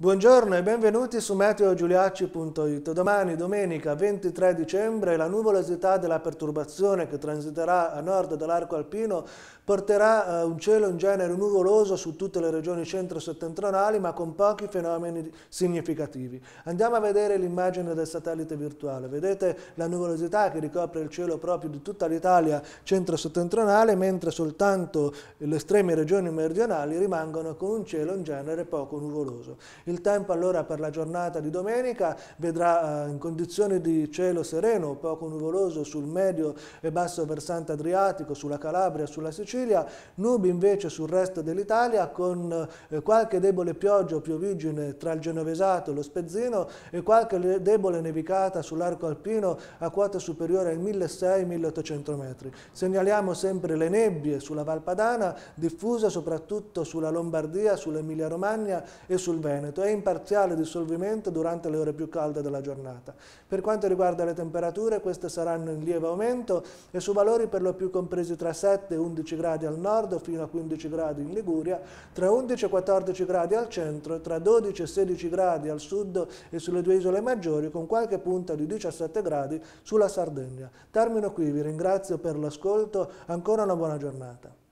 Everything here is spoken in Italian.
Buongiorno e benvenuti su meteogiuliacci.it. Domani, domenica 23 dicembre, la nuvolosità della perturbazione che transiterà a nord dall'arco alpino porterà eh, un cielo in genere nuvoloso su tutte le regioni centro-settentrionali, ma con pochi fenomeni significativi. Andiamo a vedere l'immagine del satellite virtuale. Vedete la nuvolosità che ricopre il cielo proprio di tutta l'Italia centro-settentrionale, mentre soltanto le estreme regioni meridionali rimangono con un cielo in genere poco nuvoloso. Il tempo allora per la giornata di domenica vedrà eh, in condizioni di cielo sereno, poco nuvoloso sul medio e basso versante adriatico, sulla Calabria, sulla Sicilia, nubi invece sul resto dell'Italia con eh, qualche debole pioggia o piovigine tra il Genovesato e lo Spezzino e qualche debole nevicata sull'arco alpino a quota superiore ai 1600-1800 metri. Segnaliamo sempre le nebbie sulla Valpadana, diffuse soprattutto sulla Lombardia, sull'Emilia Romagna e sul Veneto dissolvimento e in parziale dissolvimento durante le ore più calde della giornata. Per quanto riguarda le temperature, queste saranno in lieve aumento e su valori per lo più compresi tra 7 e 11 gradi al nord fino a 15 gradi in Liguria, tra 11 e 14 gradi al centro, tra 12 e 16 gradi al sud e sulle due isole maggiori, con qualche punta di 17 gradi sulla Sardegna. Termino qui, vi ringrazio per l'ascolto, ancora una buona giornata.